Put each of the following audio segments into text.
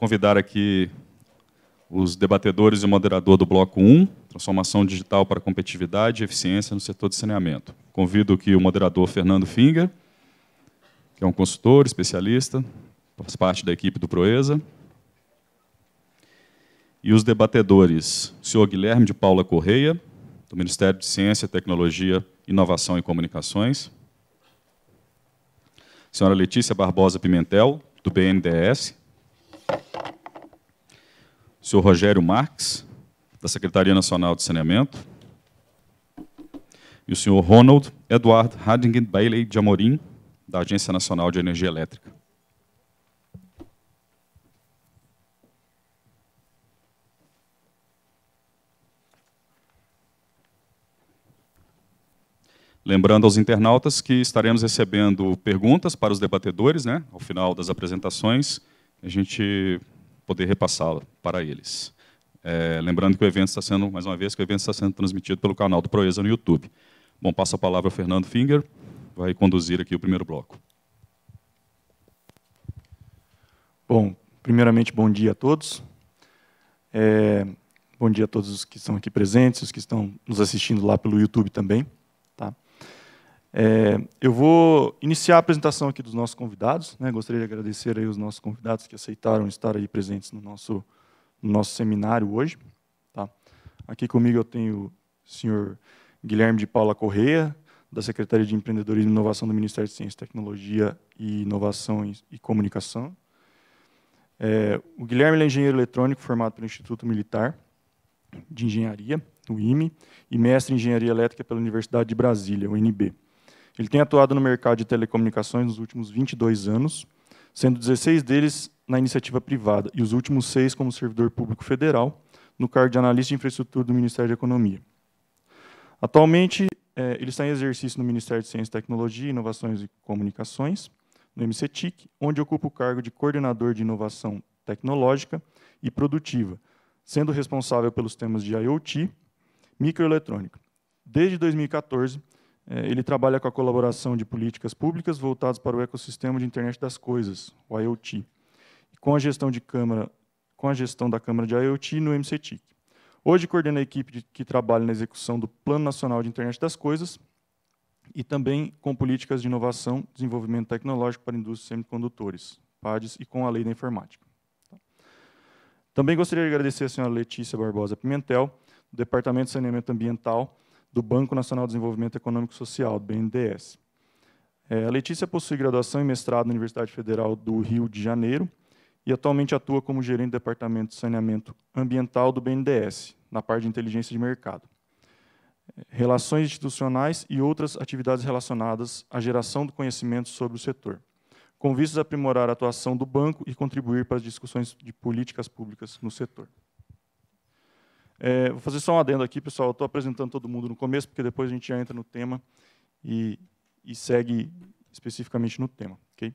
convidar aqui os debatedores e o moderador do Bloco 1, Transformação Digital para Competitividade e Eficiência no Setor de Saneamento. Convido aqui o moderador Fernando Finger, que é um consultor, especialista, faz parte da equipe do Proesa. E os debatedores, o senhor Guilherme de Paula Correia, do Ministério de Ciência, Tecnologia, Inovação e Comunicações. A senhora Letícia Barbosa Pimentel, do BNDES, o senhor Rogério Marques, da Secretaria Nacional de Saneamento, e o senhor Ronald Edward Harding Bailey de Amorim, da Agência Nacional de Energia Elétrica. Lembrando aos internautas que estaremos recebendo perguntas para os debatedores, né, ao final das apresentações. A gente poder repassá-la para eles. É, lembrando que o evento está sendo, mais uma vez, que o evento está sendo transmitido pelo canal do Proeza no YouTube. Bom, passo a palavra ao Fernando Finger, vai conduzir aqui o primeiro bloco. Bom, primeiramente, bom dia a todos. É, bom dia a todos os que estão aqui presentes, os que estão nos assistindo lá pelo YouTube também. É, eu vou iniciar a apresentação aqui dos nossos convidados. Né? Gostaria de agradecer aí os nossos convidados que aceitaram estar aí presentes no nosso, no nosso seminário hoje. Tá? Aqui comigo eu tenho o senhor Guilherme de Paula Correia, da Secretaria de Empreendedorismo e Inovação do Ministério de Ciência, Tecnologia e Inovação e Comunicação. É, o Guilherme é engenheiro eletrônico formado pelo Instituto Militar de Engenharia, o IME, e mestre em Engenharia Elétrica pela Universidade de Brasília, o UNB. Ele tem atuado no mercado de telecomunicações nos últimos 22 anos, sendo 16 deles na iniciativa privada e os últimos seis como servidor público federal, no cargo de analista de infraestrutura do Ministério da Economia. Atualmente, é, ele está em exercício no Ministério de Ciência, Tecnologia, Inovações e Comunicações, no MCTIC, onde ocupa o cargo de coordenador de inovação tecnológica e produtiva, sendo responsável pelos temas de IoT, microeletrônica. Desde 2014, é, ele trabalha com a colaboração de políticas públicas voltadas para o ecossistema de internet das coisas, o IoT, com a gestão de câmara, com a gestão da Câmara de IoT no MCTIC. Hoje coordena a equipe de, que trabalha na execução do Plano Nacional de Internet das Coisas e também com políticas de inovação, desenvolvimento tecnológico para indústrias indústria semicondutores, PADES, e com a Lei da Informática. Tá. Também gostaria de agradecer à senhora Letícia Barbosa Pimentel, do Departamento de Saneamento Ambiental, do Banco Nacional de Desenvolvimento Econômico e Social, BNDES. É, a Letícia possui graduação e mestrado na Universidade Federal do Rio de Janeiro e atualmente atua como gerente do Departamento de Saneamento Ambiental do BNDES, na parte de inteligência de mercado. É, relações institucionais e outras atividades relacionadas à geração do conhecimento sobre o setor, com vistas a aprimorar a atuação do banco e contribuir para as discussões de políticas públicas no setor. É, vou fazer só um adendo aqui, pessoal. Estou apresentando todo mundo no começo, porque depois a gente já entra no tema e, e segue especificamente no tema. Okay?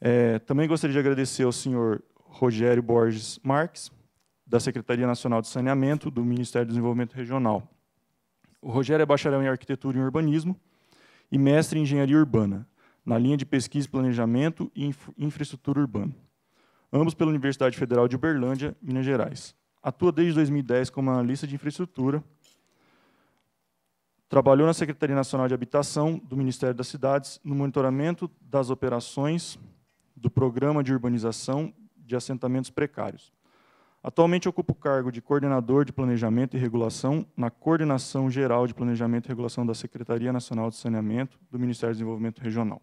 É, também gostaria de agradecer ao senhor Rogério Borges Marques, da Secretaria Nacional de Saneamento do Ministério do Desenvolvimento Regional. O Rogério é bacharel em Arquitetura e Urbanismo e mestre em Engenharia Urbana, na linha de Pesquisa e Planejamento e Infraestrutura Urbana, ambos pela Universidade Federal de Uberlândia, Minas Gerais atua desde 2010 como analista de infraestrutura, trabalhou na Secretaria Nacional de Habitação do Ministério das Cidades no monitoramento das operações do Programa de Urbanização de Assentamentos Precários. Atualmente ocupa o cargo de coordenador de Planejamento e Regulação na Coordenação Geral de Planejamento e Regulação da Secretaria Nacional de Saneamento do Ministério do Desenvolvimento Regional.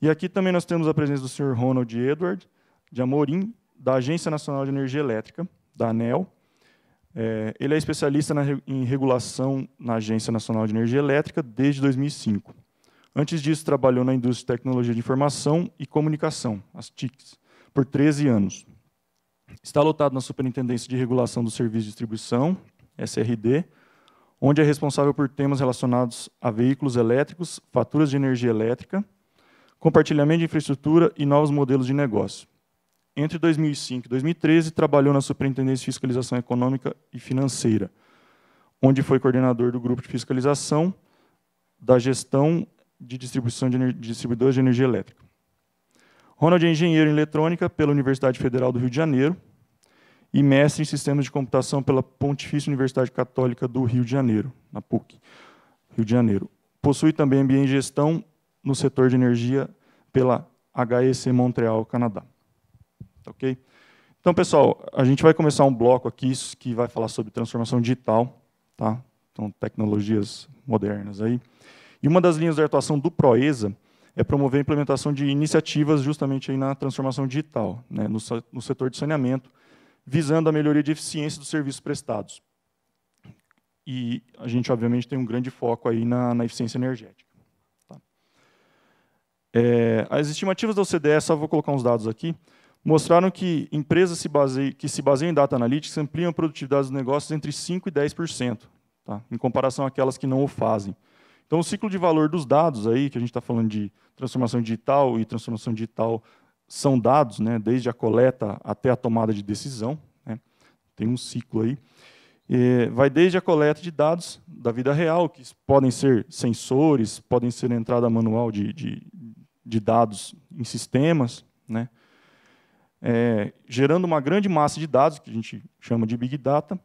E aqui também nós temos a presença do senhor Ronald Edward de Amorim, da Agência Nacional de Energia Elétrica, da ANEL. É, ele é especialista na, em regulação na Agência Nacional de Energia Elétrica desde 2005. Antes disso, trabalhou na indústria de tecnologia de informação e comunicação, as TICs, por 13 anos. Está lotado na Superintendência de Regulação do Serviço de Distribuição, SRD, onde é responsável por temas relacionados a veículos elétricos, faturas de energia elétrica, compartilhamento de infraestrutura e novos modelos de negócio. Entre 2005 e 2013, trabalhou na Superintendência de Fiscalização Econômica e Financeira, onde foi coordenador do grupo de fiscalização da gestão de distribuição de, de distribuidores de energia elétrica. Ronald é engenheiro em eletrônica pela Universidade Federal do Rio de Janeiro e mestre em sistemas de computação pela Pontifícia Universidade Católica do Rio de Janeiro, na PUC, Rio de Janeiro. Possui também MBA em gestão no setor de energia pela HEC Montreal, Canadá ok? Então, pessoal, a gente vai começar um bloco aqui que vai falar sobre transformação digital, tá? Então, tecnologias modernas aí. E uma das linhas de atuação do Proesa é promover a implementação de iniciativas justamente aí na transformação digital, né, no, no setor de saneamento, visando a melhoria de eficiência dos serviços prestados. E a gente, obviamente, tem um grande foco aí na, na eficiência energética. Tá. É, as estimativas da OCDE, só vou colocar uns dados aqui, mostraram que empresas se baseiam, que se baseiam em data analytics ampliam a produtividade dos negócios entre 5% e 10%, tá? em comparação àquelas que não o fazem. Então, o ciclo de valor dos dados, aí, que a gente está falando de transformação digital, e transformação digital são dados, né, desde a coleta até a tomada de decisão, né, tem um ciclo aí, e é, vai desde a coleta de dados da vida real, que podem ser sensores, podem ser entrada manual de, de, de dados em sistemas, né, é, gerando uma grande massa de dados, que a gente chama de Big Data,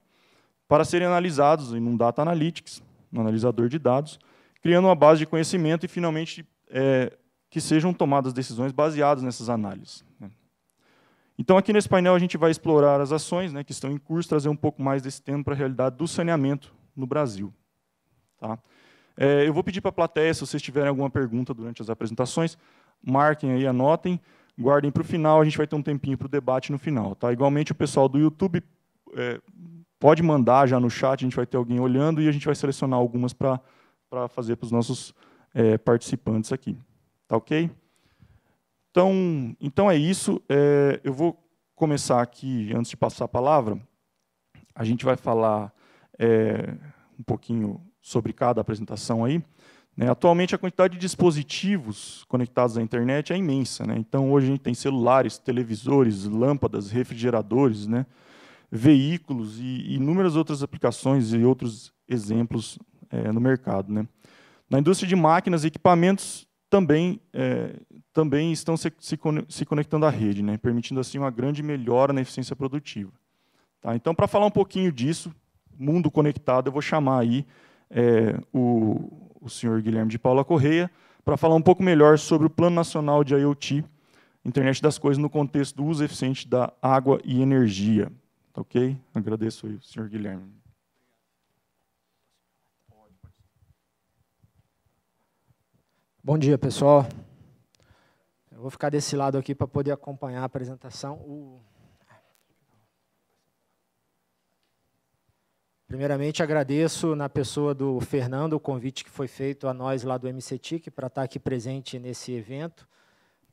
para serem analisados em um Data Analytics, um analisador de dados, criando uma base de conhecimento e, finalmente, é, que sejam tomadas decisões baseadas nessas análises. Né. Então, aqui nesse painel, a gente vai explorar as ações né, que estão em curso, trazer um pouco mais desse tema para a realidade do saneamento no Brasil. Tá? É, eu vou pedir para a plateia, se vocês tiverem alguma pergunta durante as apresentações, marquem aí, anotem guardem para o final, a gente vai ter um tempinho para o debate no final. Tá? Igualmente, o pessoal do YouTube é, pode mandar já no chat, a gente vai ter alguém olhando e a gente vai selecionar algumas para fazer para os nossos é, participantes aqui. Tá ok? Então, então é isso. É, eu vou começar aqui, antes de passar a palavra, a gente vai falar é, um pouquinho sobre cada apresentação aí. Né? Atualmente, a quantidade de dispositivos conectados à internet é imensa. Né? Então, hoje a gente tem celulares, televisores, lâmpadas, refrigeradores, né? veículos e inúmeras outras aplicações e outros exemplos é, no mercado. Né? Na indústria de máquinas e equipamentos também, é, também estão se, se, se, conectando à rede, né? permitindo assim uma grande melhora na eficiência produtiva. Tá? Então, para falar um pouquinho disso, mundo conectado, eu vou chamar aí é, o o senhor Guilherme de Paula Correia, para falar um pouco melhor sobre o Plano Nacional de IoT, Internet das Coisas, no contexto do uso eficiente da água e energia. Tá ok? Agradeço aí o senhor Guilherme. Bom dia, pessoal. Eu vou ficar desse lado aqui para poder acompanhar a apresentação. O... Primeiramente, agradeço na pessoa do Fernando o convite que foi feito a nós lá do MCTIC para estar tá aqui presente nesse evento,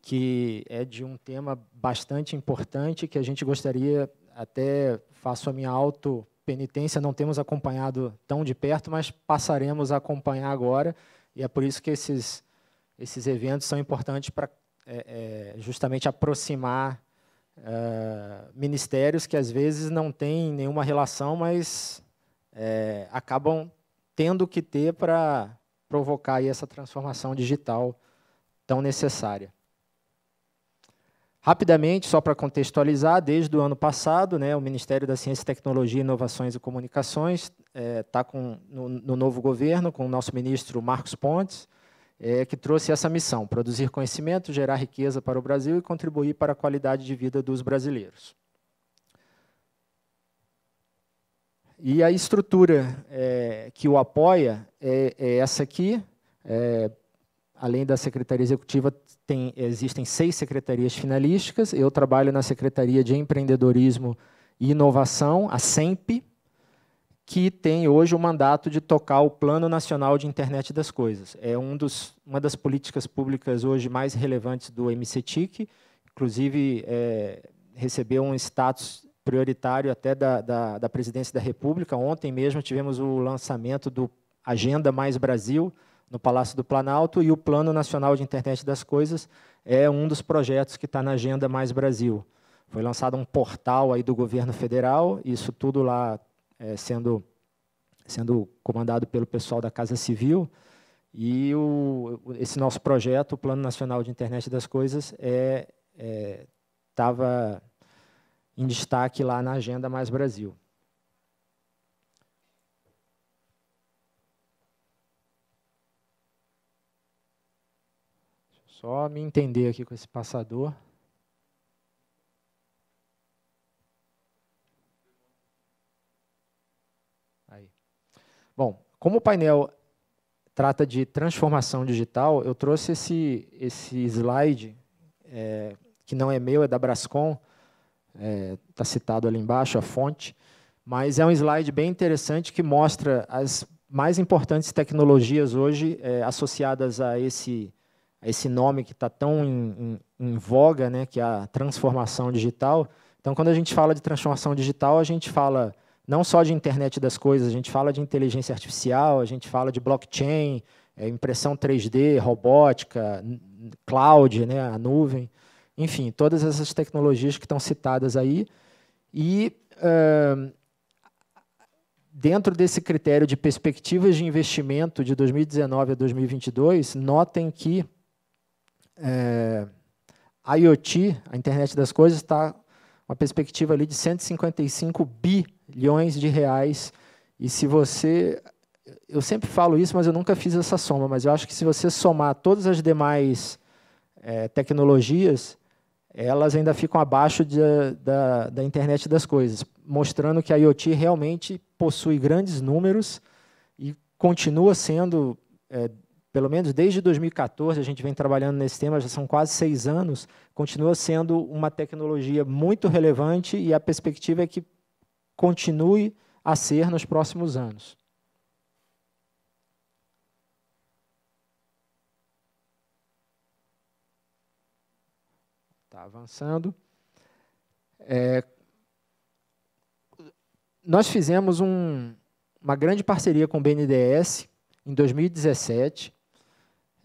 que é de um tema bastante importante que a gente gostaria, até faço a minha auto penitência, não temos acompanhado tão de perto, mas passaremos a acompanhar agora, e é por isso que esses, esses eventos são importantes para é, é, justamente aproximar é, ministérios que às vezes não têm nenhuma relação, mas é, acabam tendo que ter para provocar essa transformação digital tão necessária. Rapidamente, só para contextualizar, desde o ano passado, né, o Ministério da Ciência, Tecnologia, Inovações e Comunicações está é, tá no, no, novo governo, com o nosso ministro Marcos Pontes, é, que trouxe essa missão, produzir conhecimento, gerar riqueza para o Brasil e contribuir para a qualidade de vida dos brasileiros. E a estrutura é, que o apoia é, é essa aqui. É, além da Secretaria Executiva, tem, existem seis secretarias finalísticas. Eu trabalho na Secretaria de Empreendedorismo e Inovação, a SEMP, que tem hoje o mandato de tocar o Plano Nacional de Internet das Coisas. É um dos, uma das políticas públicas hoje mais relevantes do MCTIC, inclusive é, recebeu um status prioritário até da, da, da presidência da República. Ontem mesmo tivemos o lançamento do Agenda Mais Brasil no Palácio do Planalto e o Plano Nacional de Internet das Coisas é um dos projetos que está na Agenda Mais Brasil. Foi lançado um portal aí do governo federal, isso tudo lá é, sendo, sendo comandado pelo pessoal da Casa Civil. E o, esse nosso projeto, o Plano Nacional de Internet das Coisas, estava. É, é, em destaque lá na Agenda Mais Brasil. Deixa eu só me entender aqui com esse passador. Aí. Bom, como o painel trata de transformação digital, eu trouxe esse, esse slide, é, que não é meu, é da Brascom, está é, tá citado ali embaixo a fonte, mas é um slide bem interessante que mostra as mais importantes tecnologias hoje é, associadas a esse, a esse nome que está tão em, em, em, voga, né, que é a transformação digital. Então, quando a gente fala de transformação digital, a gente fala não só de internet das coisas, a gente fala de inteligência artificial, a gente fala de blockchain, é, impressão 3D, robótica, cloud, né, a nuvem enfim, todas essas tecnologias que estão citadas aí. E uh, dentro desse critério de perspectivas de investimento de 2019 a 2022, notem que a eh, IoT, a internet das coisas, está uma perspectiva ali de 155 bilhões de reais. E se você. Eu sempre falo isso, mas eu nunca fiz essa soma, mas eu acho que se você somar todas as demais é, tecnologias, elas ainda ficam abaixo de, da, da internet das coisas, mostrando que a IoT realmente possui grandes números e continua sendo, é, pelo menos desde 2014, a gente vem trabalhando nesse tema, já são quase seis anos, continua sendo uma tecnologia muito relevante e a perspectiva é que continue a ser nos próximos anos. avançando. É, nós fizemos um, uma grande parceria com o BNDES em 2017.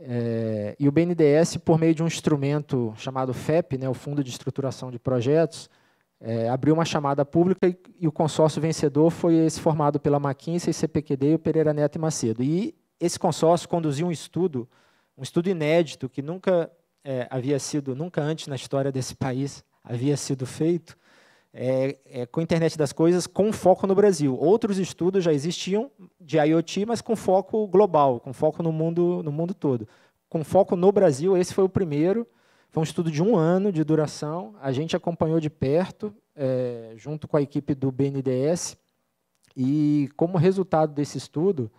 É, e o BNDES, por meio de um instrumento chamado FEP, né, o Fundo de Estruturação de Projetos, é, abriu uma chamada pública e, e, o consórcio vencedor foi esse formado pela McKinsey, CPQD, o Pereira Neto e Macedo. E esse consórcio conduziu um estudo, um estudo inédito que nunca é, havia sido, nunca antes na história desse país, havia sido feito é, é, com a internet das coisas com foco no Brasil. Outros estudos já existiam de IoT, mas com foco global, com foco no mundo, no mundo todo. Com foco no Brasil, esse foi o primeiro. Foi um estudo de um ano de duração. A gente acompanhou de perto, é, junto com a equipe do BNDES. E como resultado desse estudo,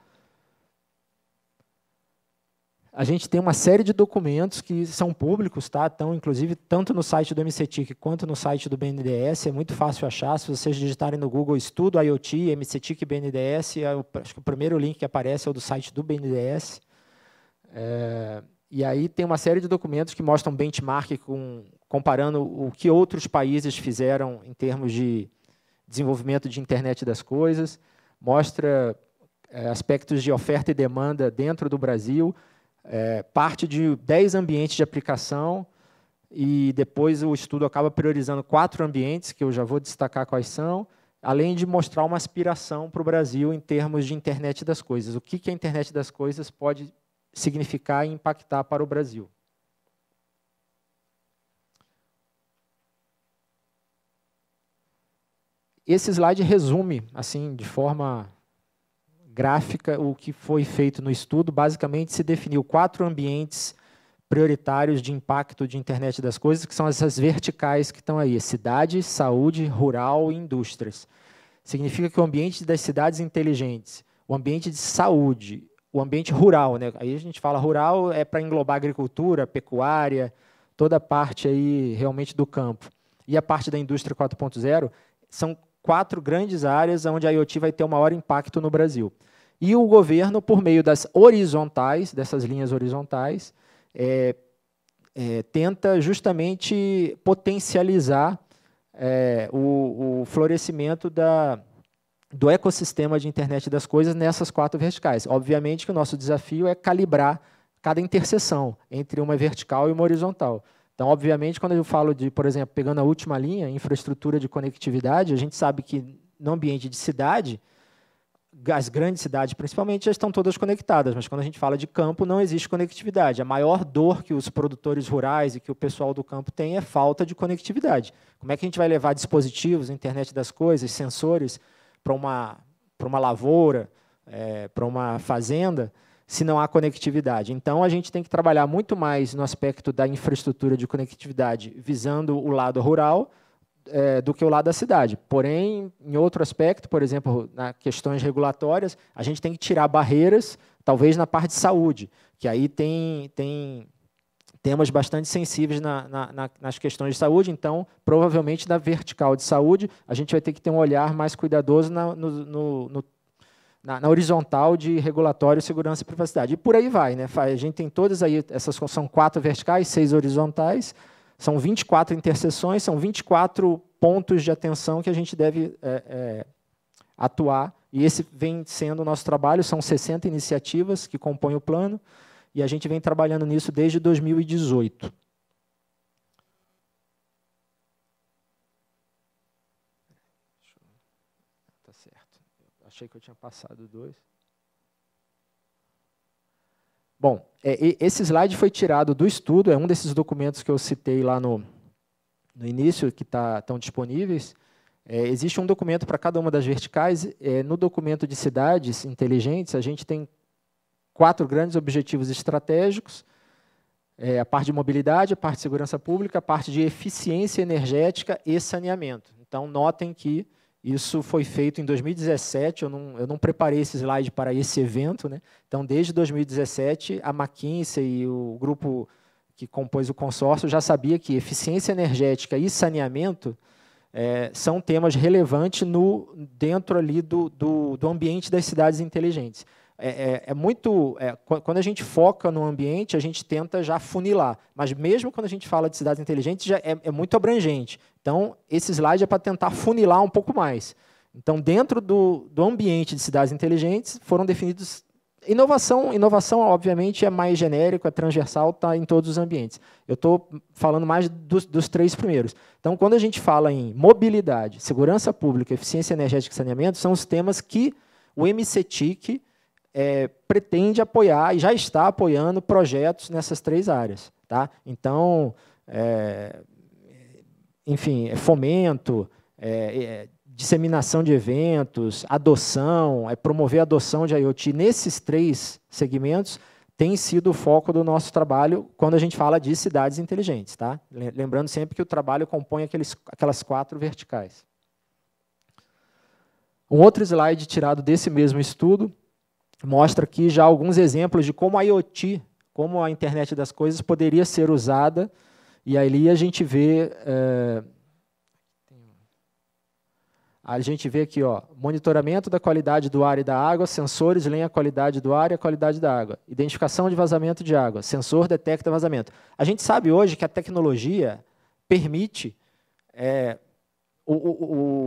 a gente tem uma série de documentos que são públicos, tá? Estão, inclusive, tanto no site do MCTIC quanto no site do BNDES. É muito fácil achar. Se vocês digitarem no Google Estudo IoT, MCTIC BNDES, é, acho que o primeiro link que aparece é o do site do BNDES. É, e aí tem uma série de documentos que mostram benchmark com, comparando o que outros países fizeram em termos de desenvolvimento de internet das coisas. Mostra é, aspectos de oferta e demanda dentro do Brasil é, parte de 10 ambientes de aplicação e depois o estudo acaba priorizando quatro ambientes, que eu já vou destacar quais são, além de mostrar uma aspiração para o Brasil em termos de internet das coisas. O que, que a internet das coisas pode significar e impactar para o Brasil. Esse slide resume, assim, de forma gráfica, o que foi feito no estudo, basicamente se definiu quatro ambientes prioritários de impacto de internet das coisas, que são essas verticais que estão aí: cidade, saúde, rural e indústrias. Significa que o ambiente das cidades inteligentes, o ambiente de saúde, o ambiente rural, né? Aí a gente fala rural é para englobar agricultura, pecuária, toda a parte aí realmente do campo. E a parte da indústria 4.0 são quatro grandes áreas onde a IoT vai ter o maior impacto no Brasil. E o governo, por meio das horizontais, dessas linhas horizontais, é, é, tenta justamente potencializar é, o, o, florescimento da, do ecossistema de internet das coisas nessas quatro verticais. Obviamente que o nosso desafio é calibrar cada interseção entre uma vertical e uma horizontal. Então, obviamente, quando eu falo de, por exemplo, pegando a última linha, infraestrutura de conectividade, a gente sabe que no ambiente de cidade, as grandes cidades principalmente já estão todas conectadas, mas quando a gente fala de campo não existe conectividade. A maior dor que os produtores rurais e que o pessoal do campo tem é falta de conectividade. Como é que a gente vai levar dispositivos, internet das coisas, sensores para uma para uma lavoura, é, para uma fazenda? se não há conectividade. Então, a gente tem que trabalhar muito mais no aspecto da infraestrutura de conectividade, visando o lado rural, é, do que o lado da cidade. Porém, em outro aspecto, por exemplo, na questões regulatórias, a gente tem que tirar barreiras, talvez na parte de saúde, que aí tem, tem temas bastante sensíveis na, na, na, nas questões de saúde. Então, provavelmente, na vertical de saúde, a gente vai ter que ter um olhar mais cuidadoso no, no, no na, na, horizontal de regulatório, segurança e privacidade. E por aí vai, né? A gente tem todas aí, essas são quatro verticais, seis horizontais, são 24 interseções, são 24 pontos de atenção que a gente deve é, é, atuar. E esse vem sendo o nosso trabalho, são 60 iniciativas que compõem o plano, e a gente vem trabalhando nisso desde 2018. achei que eu tinha passado dois. Bom, é, esse slide foi tirado do estudo, é um desses documentos que eu citei lá no, no início, que tá, estão disponíveis. É, existe um documento para cada uma das verticais. É, no documento de cidades inteligentes, a gente tem quatro grandes objetivos estratégicos: é, a parte de mobilidade, a parte de segurança pública, a parte de eficiência energética e saneamento. Então, notem que isso foi feito em 2017. Eu não, eu não preparei esse slide para esse evento. Né? Então, desde 2017, a McKinsey e o grupo que compôs o consórcio já sabia que eficiência energética e saneamento é, são temas relevantes no, dentro ali do, do, do ambiente das cidades inteligentes. É, é, é, muito. É, quando a gente foca no ambiente, a gente tenta já funilar. Mas mesmo quando a gente fala de cidades inteligentes, já é, é muito abrangente. Então, esse slide é para tentar funilar um pouco mais. Então, dentro do, do ambiente de cidades inteligentes, foram definidos Inovação, inovação, obviamente, é mais genérico, é transversal, está em todos os ambientes. Eu estou falando mais dos, dos, três primeiros. Então, quando a gente fala em mobilidade, segurança pública, eficiência energética e saneamento, são os temas que o MCTIC é, pretende apoiar e já está apoiando projetos nessas três áreas. Tá? Então, é, enfim, é fomento, é, é, disseminação de eventos, adoção, é promover a adoção de IoT nesses três segmentos tem sido o foco do nosso trabalho quando a gente fala de cidades inteligentes, tá? Lembrando sempre que o trabalho compõe aqueles, aquelas quatro verticais. Um outro slide tirado desse mesmo estudo mostra aqui já alguns exemplos de como a IoT, como a internet das coisas, poderia ser usada e ali a gente vê. É, a gente vê aqui, ó, monitoramento da qualidade do ar e da água, sensores leem a qualidade do ar e a qualidade da água, identificação de vazamento de água, sensor detecta vazamento. A gente sabe hoje que a tecnologia permite é, o, o,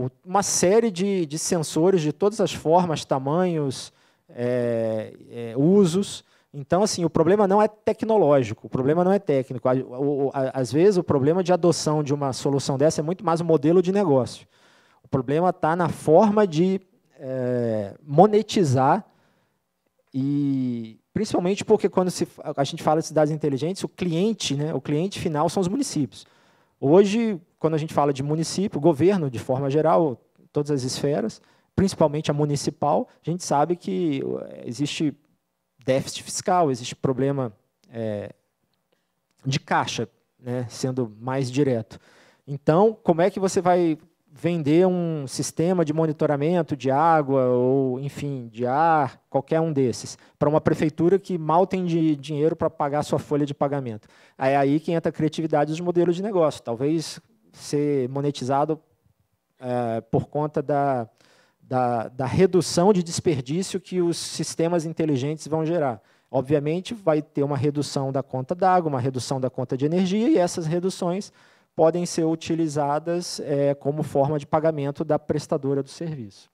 o, uma série de, de, sensores de todas as formas, tamanhos, é, é, usos, então, assim, o problema não é tecnológico, o problema não é técnico. Às vezes, o problema de adoção de uma solução dessa é muito mais um modelo de negócio. O problema está na forma de é, monetizar e principalmente porque quando se, a gente fala de cidades inteligentes, o cliente, né, o cliente final são os municípios. Hoje, quando a gente fala de município, governo de forma geral, todas as esferas, principalmente a municipal, a gente sabe que é, existe déficit fiscal, existe problema é, de caixa, né, sendo mais direto. Então, como é que você vai vender um sistema de monitoramento de água ou, enfim, de ar, qualquer um desses, para uma prefeitura que mal tem de dinheiro para pagar sua folha de pagamento. É aí que entra a criatividade dos modelos de negócio. Talvez ser monetizado é, por conta da, da, da redução de desperdício que os sistemas inteligentes vão gerar. Obviamente, vai ter uma redução da conta d'água, uma redução da conta de energia, e essas reduções podem ser utilizadas é, como forma de pagamento da prestadora do serviço.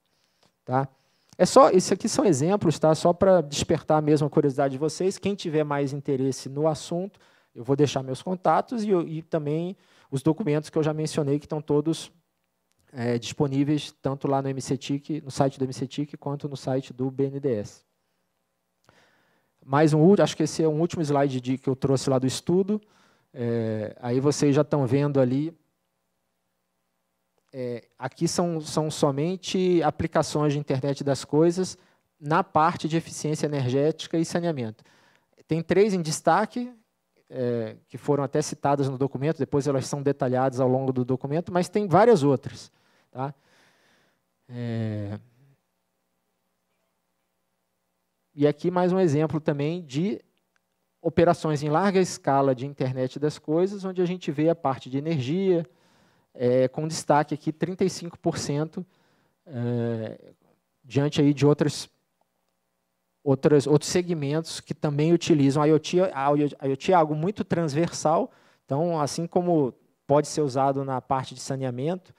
Tá? É só, isso aqui são exemplos, tá? Só para despertar a mesma curiosidade de vocês. Quem tiver mais interesse no assunto, eu vou deixar meus contatos e, e também os documentos que eu já mencionei, que estão todos é, disponíveis tanto lá no MCTIC, no site do MCTIC, quanto no site do BNDES. Mais um, último, acho que esse é um último slide de, que eu trouxe lá do estudo. É, aí vocês já estão vendo ali. É, aqui são, são somente aplicações de internet das coisas na parte de eficiência energética e saneamento. Tem três em destaque, é, que foram até citadas no documento, depois elas são detalhadas ao longo do documento, mas tem várias outras. Tá? É... E aqui mais um exemplo também de operações em larga escala de internet das coisas, onde a gente vê a parte de energia, é, com destaque aqui 35%, é, diante aí de outros outros outros segmentos que também utilizam a IoT. A IoT é algo muito transversal, então, assim como pode ser usado na parte de saneamento,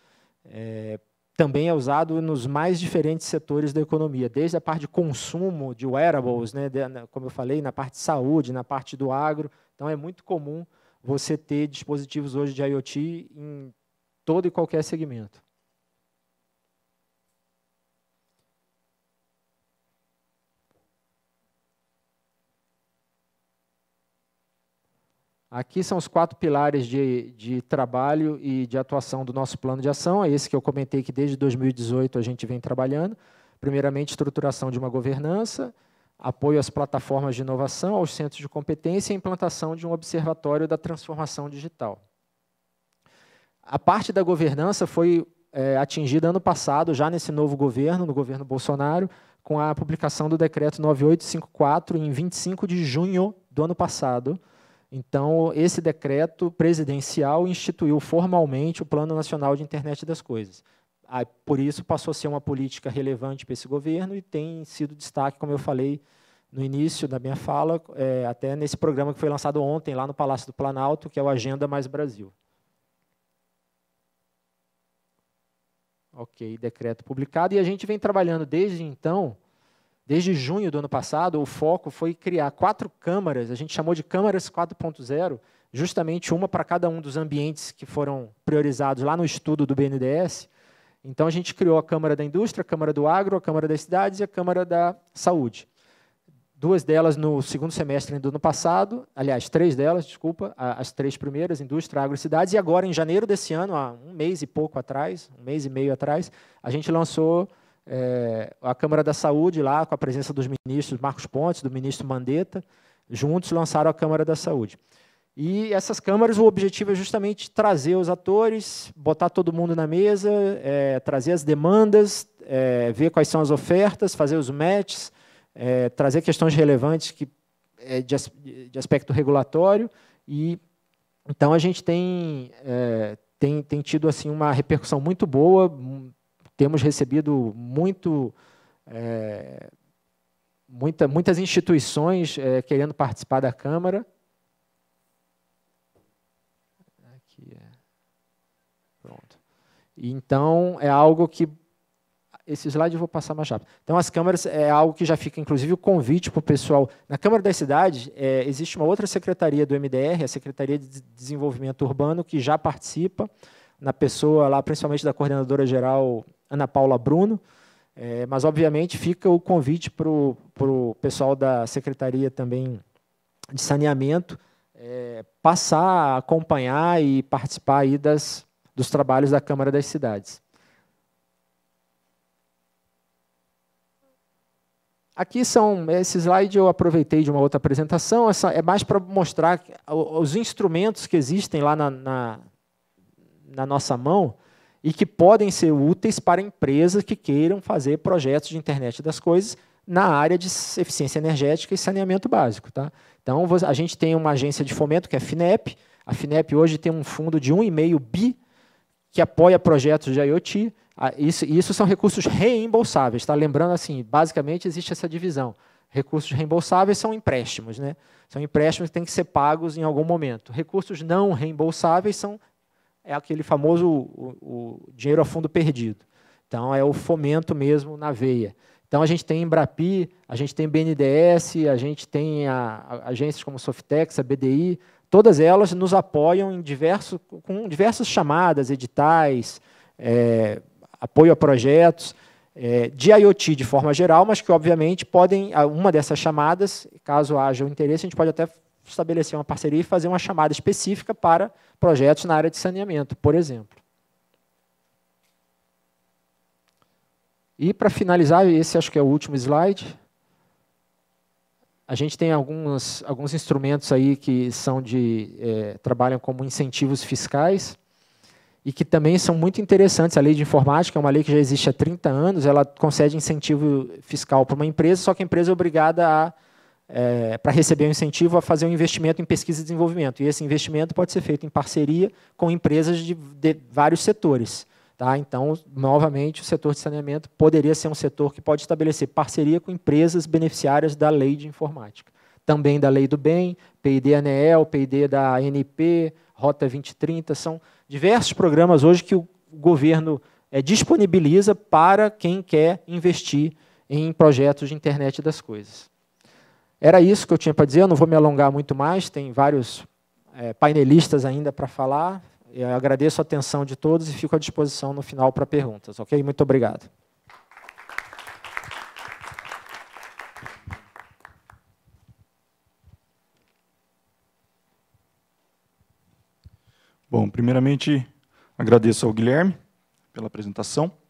é, também é usado nos mais diferentes setores da economia, desde a parte de consumo de wearables, né, como eu falei, na parte de saúde, na parte do agro. Então é muito comum você ter dispositivos hoje de IoT em todo e qualquer segmento. Aqui são os quatro pilares de, de trabalho e de atuação do nosso plano de ação. É esse que eu comentei que desde 2018 a gente vem trabalhando. Primeiramente, estruturação de uma governança, apoio às plataformas de inovação, aos centros de competência e implantação de um observatório da transformação digital. A parte da governança foi é, atingida ano passado, já nesse novo governo, no governo Bolsonaro, com a publicação do decreto 9854 em 25 de junho do ano passado, então, esse decreto presidencial instituiu formalmente o Plano Nacional de Internet das Coisas. Por isso, passou a ser uma política relevante para esse governo e tem sido destaque, como eu falei no início da minha fala, é, até nesse programa que foi lançado ontem lá no Palácio do Planalto, que é o Agenda Mais Brasil. Ok, decreto publicado. E a gente vem trabalhando desde então Desde junho do ano passado, o foco foi criar quatro câmaras, a gente chamou de câmaras 4.0, justamente uma para cada um dos ambientes que foram priorizados lá no estudo do BNDES. Então a gente criou a Câmara da Indústria, a Câmara do Agro, a Câmara das Cidades e a Câmara da Saúde. Duas delas no segundo semestre do ano passado, aliás, três delas, desculpa, as três primeiras, Indústria, Agro e Cidades, e agora em janeiro desse ano, há um mês e pouco atrás, um mês e meio atrás, a gente lançou é, a Câmara da Saúde, lá com a presença dos ministros Marcos Pontes, do ministro Mandetta, juntos lançaram a Câmara da Saúde. E essas câmaras, o objetivo é justamente trazer os atores, botar todo mundo na mesa, é, trazer as demandas, é, ver quais são as ofertas, fazer os matches, é, trazer questões relevantes que, é, de, de, aspecto regulatório. E então a gente tem, é, tem, tem tido assim uma repercussão muito boa, temos recebido muito, é, muita, muitas instituições é, querendo participar da Câmara. Aqui, é. pronto. Então, é algo que esse slide eu vou passar mais rápido. Então, as câmaras é algo que já fica, inclusive, o convite para o pessoal. Na Câmara das Cidades, é, existe uma outra secretaria do MDR, a Secretaria de Desenvolvimento Urbano, que já participa, na pessoa lá, principalmente da coordenadora geral Ana Paula Bruno. É, mas, obviamente, fica o convite para o pessoal da Secretaria também de Saneamento é, passar a acompanhar e participar aí das, dos trabalhos da Câmara das Cidades. Aqui são esse slide eu aproveitei de uma outra apresentação. Essa é mais para mostrar os instrumentos que existem lá na, na, na nossa mão e que podem ser úteis para empresas que queiram fazer projetos de internet das coisas na área de eficiência energética e saneamento básico. Tá? Então, a gente tem uma agência de fomento, que é a FINEP. A FINEP hoje tem um fundo de 1,5 bi que apoia projetos de IoT. Isso, isso são recursos reembolsáveis. Tá? Lembrando, assim, basicamente existe essa divisão. Recursos reembolsáveis são empréstimos. Né? São empréstimos que têm que ser pagos em algum momento. Recursos não reembolsáveis são é aquele famoso o, o dinheiro a fundo perdido. Então, é o fomento mesmo na veia. Então, a gente tem Embrapi, a gente tem BNDES, a gente tem a, a, agências como Softex, a BDI, todas elas nos apoiam em diverso, com diversas chamadas, editais, é, apoio a projetos é, de IoT de forma geral, mas que, obviamente, podem, uma dessas chamadas, caso haja o interesse, a gente pode até estabelecer uma parceria e fazer uma chamada específica para projetos na área de saneamento, por exemplo. E para finalizar, esse acho que é o último slide. A gente tem alguns, alguns instrumentos aí que são de é, trabalham como incentivos fiscais e que também são muito interessantes. A lei de informática é uma lei que já existe há 30 anos, ela concede incentivo fiscal para uma empresa, só que a empresa é obrigada a é, para receber um incentivo a fazer um investimento em pesquisa e desenvolvimento. E esse investimento pode ser feito em parceria com empresas de, de vários setores. Tá? Então, novamente, o setor de saneamento poderia ser um setor que pode estabelecer parceria com empresas beneficiárias da lei de informática. Também da lei do bem, PID ANEEL, PID da ANP, Rota 2030, são diversos programas hoje que o governo é, disponibiliza para quem quer investir em projetos de internet das coisas. Era isso que eu tinha para dizer, eu não vou me alongar muito mais, tem vários é, painelistas ainda para falar. Eu agradeço a atenção de todos e fico à disposição no final para perguntas, ok? Muito obrigado. Bom, primeiramente agradeço ao Guilherme pela apresentação.